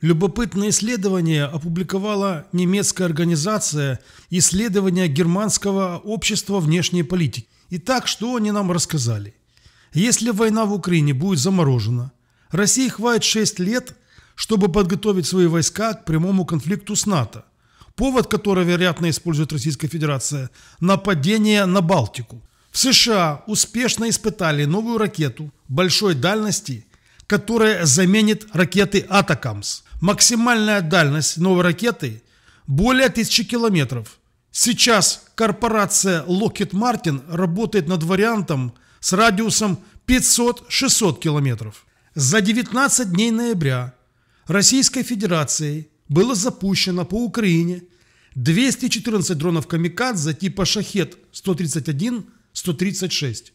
Любопытное исследование опубликовала немецкая организация Исследования германского общества внешней политики». Итак, что они нам рассказали? Если война в Украине будет заморожена, России хватит 6 лет, чтобы подготовить свои войска к прямому конфликту с НАТО, повод которого, вероятно, использует Российская Федерация – нападение на Балтику. В США успешно испытали новую ракету большой дальности – которая заменит ракеты «Атакамс». Максимальная дальность новой ракеты – более тысячи километров. Сейчас корпорация Lockheed Martin работает над вариантом с радиусом 500-600 километров. За 19 дней ноября Российской Федерацией было запущено по Украине 214 дронов «Камикадзе» типа «Шахет-131-136».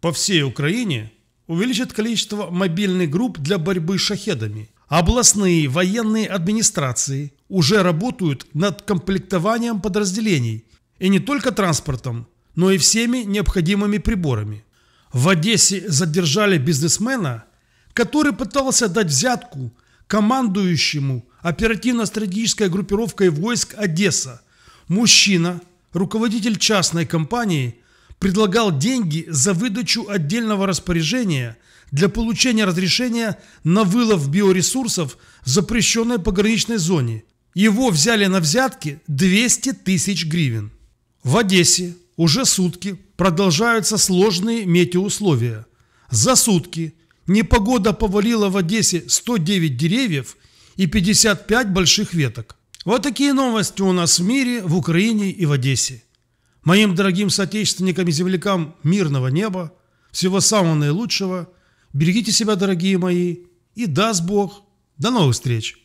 По всей Украине – увеличит количество мобильных групп для борьбы с шахедами. Областные военные администрации уже работают над комплектованием подразделений и не только транспортом, но и всеми необходимыми приборами. В Одессе задержали бизнесмена, который пытался дать взятку командующему оперативно-стратегической группировкой войск Одесса. Мужчина, руководитель частной компании, предлагал деньги за выдачу отдельного распоряжения для получения разрешения на вылов биоресурсов в запрещенной пограничной зоне. Его взяли на взятки 200 тысяч гривен. В Одессе уже сутки продолжаются сложные метеоусловия. За сутки непогода повалила в Одессе 109 деревьев и 55 больших веток. Вот такие новости у нас в мире, в Украине и в Одессе моим дорогим соотечественникам и землякам мирного неба, всего самого наилучшего. Берегите себя, дорогие мои, и даст Бог. До новых встреч!